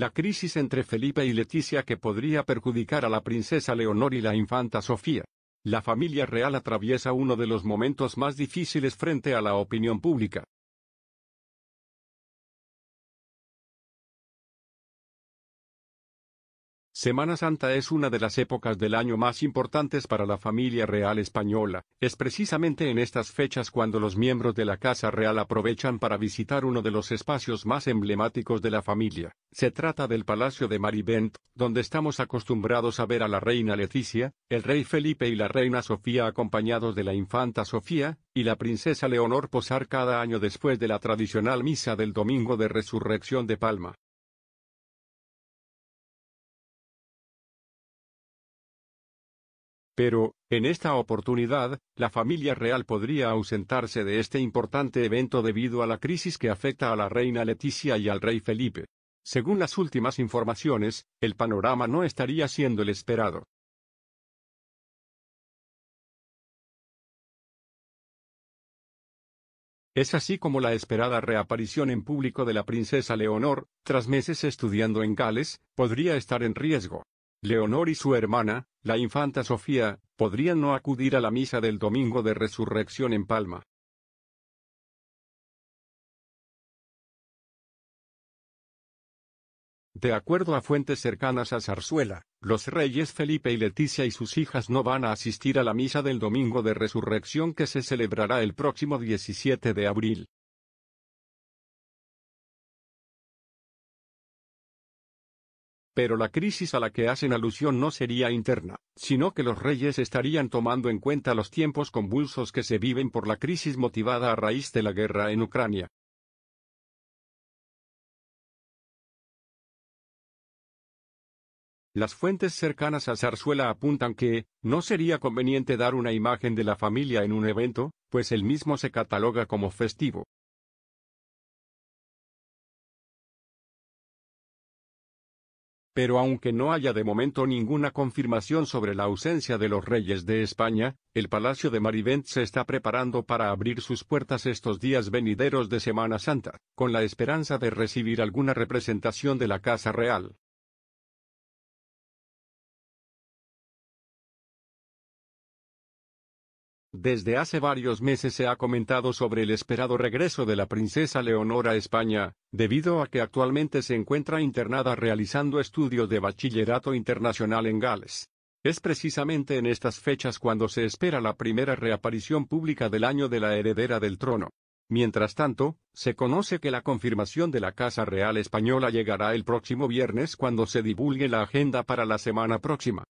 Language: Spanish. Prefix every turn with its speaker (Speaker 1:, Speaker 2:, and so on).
Speaker 1: la crisis entre Felipe y Leticia que podría perjudicar a la princesa Leonor y la infanta Sofía. La familia real atraviesa uno de los momentos más difíciles frente a la opinión pública. Semana Santa es una de las épocas del año más importantes para la familia real española, es precisamente en estas fechas cuando los miembros de la Casa Real aprovechan para visitar uno de los espacios más emblemáticos de la familia. Se trata del Palacio de Maribent, donde estamos acostumbrados a ver a la reina Leticia, el rey Felipe y la reina Sofía acompañados de la infanta Sofía, y la princesa Leonor posar cada año después de la tradicional misa del Domingo de Resurrección de Palma. Pero, en esta oportunidad, la familia real podría ausentarse de este importante evento debido a la crisis que afecta a la reina Leticia y al rey Felipe. Según las últimas informaciones, el panorama no estaría siendo el esperado. Es así como la esperada reaparición en público de la princesa Leonor, tras meses estudiando en Gales, podría estar en riesgo. Leonor y su hermana, la infanta Sofía, podrían no acudir a la misa del Domingo de Resurrección en Palma. De acuerdo a fuentes cercanas a Zarzuela, los reyes Felipe y Leticia y sus hijas no van a asistir a la misa del Domingo de Resurrección que se celebrará el próximo 17 de abril. Pero la crisis a la que hacen alusión no sería interna, sino que los reyes estarían tomando en cuenta los tiempos convulsos que se viven por la crisis motivada a raíz de la guerra en Ucrania. Las fuentes cercanas a Zarzuela apuntan que, no sería conveniente dar una imagen de la familia en un evento, pues el mismo se cataloga como festivo. pero aunque no haya de momento ninguna confirmación sobre la ausencia de los reyes de España, el Palacio de Marivent se está preparando para abrir sus puertas estos días venideros de Semana Santa, con la esperanza de recibir alguna representación de la Casa Real. Desde hace varios meses se ha comentado sobre el esperado regreso de la princesa Leonora a España, debido a que actualmente se encuentra internada realizando estudios de bachillerato internacional en Gales. Es precisamente en estas fechas cuando se espera la primera reaparición pública del año de la heredera del trono. Mientras tanto, se conoce que la confirmación de la Casa Real Española llegará el próximo viernes cuando se divulgue la agenda para la semana próxima.